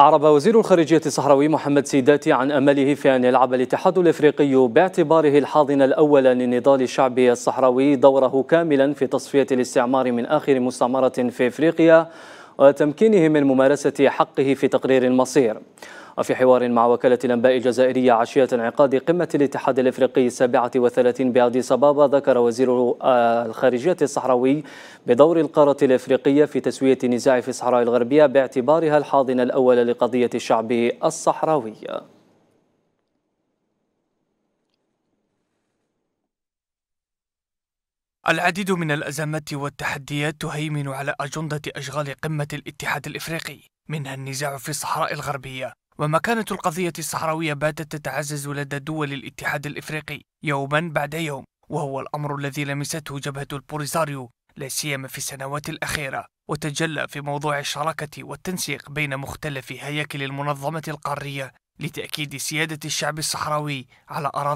أعرب وزير الخارجية الصحراوي محمد سيداتي عن أمله في أن يلعب الاتحاد الإفريقي باعتباره الحاضن الأول للنضال الشعبي الصحراوي دوره كاملا في تصفية الاستعمار من آخر مستعمرة في إفريقيا وتمكينه من ممارسة حقه في تقرير المصير وفي حوار مع وكالة الأنباء الجزائرية عشية انعقاد قمة الاتحاد الإفريقي السابعة وثلاثين بأدي صبابة ذكر وزير آه، الخارجية الصحراوي بدور القارة الإفريقية في تسوية النزاع في الصحراء الغربية باعتبارها الحاضن الأول لقضية الشعب الصحراوي العديد من الأزمات والتحديات تهيمن على أجندة أشغال قمة الاتحاد الإفريقي منها النزاع في الصحراء الغربية ومكانة القضية الصحراوية باتت تتعزز لدى دول الاتحاد الإفريقي يوما بعد يوم وهو الأمر الذي لمسته جبهة البوليزاريو لا سيما في السنوات الأخيرة وتجلى في موضوع الشراكة والتنسيق بين مختلف هياكل المنظمة القارية لتأكيد سيادة الشعب الصحراوي على أراضي